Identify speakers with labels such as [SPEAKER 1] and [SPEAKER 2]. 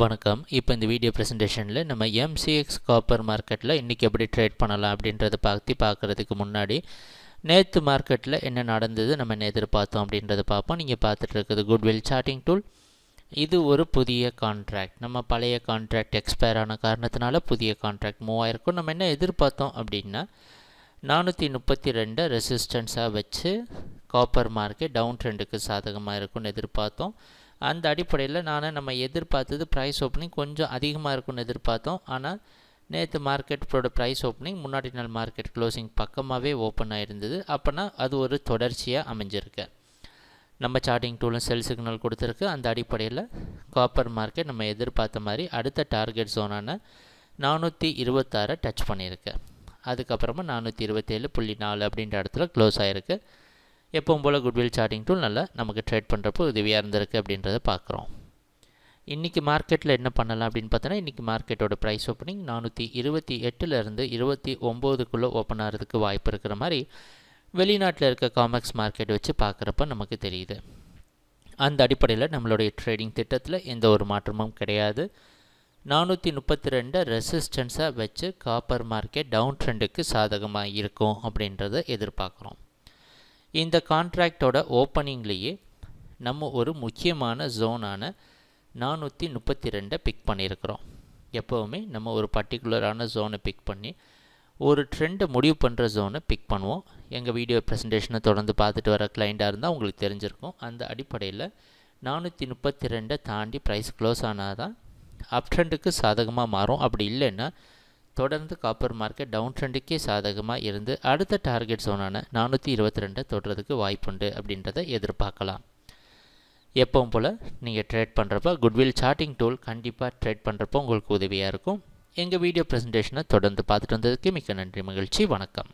[SPEAKER 1] வணக்கம் இப்போ இந்த வீடியோ ப்ரெசன்டேஷனில் நம்ம எம்சிஎக்ஸ் காப்பர் மார்க்கெட்டில் இன்றைக்கி எப்படி ட்ரேட் பண்ணலாம் அப்படின்றத பற்றி பார்க்குறதுக்கு முன்னாடி நேற்று மார்க்கெட்டில் என்ன நடந்தது நம்ம எதிர்பார்த்தோம் அப்படின்றத பார்ப்போம் நீங்கள் பார்த்துட்டு இருக்குது குட்வில் சார்ட்டிங் டூல் இது ஒரு புதிய கான்ட்ராக்ட் நம்ம பழைய கான்ட்ராக்ட் எக்ஸ்பயர் ஆன காரணத்தினால புதிய கான்ட்ராக்ட் மூவாயிருக்கும் நம்ம என்ன எதிர்பார்த்தோம் அப்படின்னா நானூற்றி முப்பத்தி ரெண்டை ரெசிஸ்டன்ஸாக வச்சு காப்பர் மார்க்கெட் டவுன் ட்ரெண்டுக்கு சாதகமாக இருக்கும்னு எதிர்பார்த்தோம் அந்த அடிப்படையில் நான் நம்ம எதிர்பார்த்தது ப்ரைஸ் ஓப்பனிங் கொஞ்சம் அதிகமாக இருக்கும்னு எதிர்பார்த்தோம் ஆனால் நேற்று மார்க்கெட்டோட ப்ரைஸ் ஓப்பனிங் முன்னாடி நாள் மார்க்கெட் க்ளோசிங் பக்கமாகவே ஓப்பன் ஆகிருந்தது அப்போனா அது ஒரு தொடர்ச்சியாக அமைஞ்சிருக்கு நம்ம சார்டிங் டூலும் செல் சிக்னல் கொடுத்துருக்கு அந்த அடிப்படையில் காப்பர் மார்க்கெட் நம்ம எதிர்பார்த்த மாதிரி அடுத்த டார்கெட் ஜோனான நானூற்றி இருபத்தாறை டச் பண்ணியிருக்கு அதுக்கப்புறமா நானூற்றி இருபத்தேழு புள்ளி நாலு அப்படின்ற இடத்துல க்ளோஸ் ஆகிருக்கு எப்பவும் போல் குட்வில் சார்டிங் டூல் நல்லா நமக்கு ட்ரேட் பண்ணுறப்போ உதவியாக இருந்திருக்கு அப்படின்றத பார்க்குறோம் இன்றைக்கி மார்க்கெட்டில் என்ன பண்ணலாம் அப்படின்னு பார்த்தோன்னா இன்றைக்கி மார்க்கெட்டோட ப்ரைஸ் ஓப்பனிங் நானூற்றி இருபத்தி எட்டுலேருந்து இருபத்தி ஒம்போதுக்குள்ளே ஓப்பன் ஆகிறதுக்கு வாய்ப்பு இருக்கிற மாதிரி வெளிநாட்டில் இருக்க காமெக்ஸ் மார்க்கெட் வச்சு பார்க்குறப்ப நமக்கு தெரியுது அந்த அடிப்படையில் நம்மளுடைய ட்ரேடிங் திட்டத்தில் எந்த ஒரு மாற்றமும் கிடையாது நானூற்றி முப்பத்தி ரெண்டை ரெசிஸ்டன்ஸாக வச்சு காப்பர் மார்க்கெட் டவுன் ட்ரெண்டுக்கு சாதகமாக இருக்கும் அப்படின்றத எதிர்பார்க்குறோம் இந்த கான்ட்ராக்டோட ஓப்பனிங்லேயே நம்ம ஒரு முக்கியமான ஜோனான நானூற்றி முப்பத்தி ரெண்டை பிக் பண்ணியிருக்கிறோம் எப்போவுமே நம்ம ஒரு பர்டிகுலரான ஜோனை பிக் பண்ணி ஒரு ட்ரெண்டை முடிவு பண்ணுற ஜோனை பிக் பண்ணுவோம் எங்கள் வீடியோ ப்ரெசன்டேஷனை தொடர்ந்து பார்த்துட்டு வர கிளைண்ட்டாக இருந்தால் உங்களுக்கு தெரிஞ்சிருக்கும் அந்த அடிப்படையில் நானூற்றி முப்பத்தி ரெண்டை தாண்டி ப்ரைஸ் க்ளோஸ் ஆனால் தான் அப் ட்ரெண்டுக்கு சாதகமாக மாறும் அப்படி இல்லைன்னா தொடர்ந்து காப்பர் மார்க்கெட் டவுன் ட்ரெண்டுக்கே சாதகமாக இருந்து அடுத்த டார்கெட் சோனான நானூற்றி இருபத்தி ரெண்டை தொடுறதுக்கு வாய்ப்புண்டு அப்படின்றத எதிர்பார்க்கலாம் எப்பவும் போல் நீங்கள் ட்ரேட் பண்ணுறப்போ குட்வில் சார்ட்டிங் டூல் கண்டிப்பாக ட்ரேட் பண்ணுறப்போ உங்களுக்கு உதவியாக இருக்கும் எங்கள் வீடியோ ப்ரெசன்டேஷனை தொடர்ந்து பார்த்துட்டு வந்ததுக்கு மிக்க நன்றி மகிழ்ச்சி வணக்கம்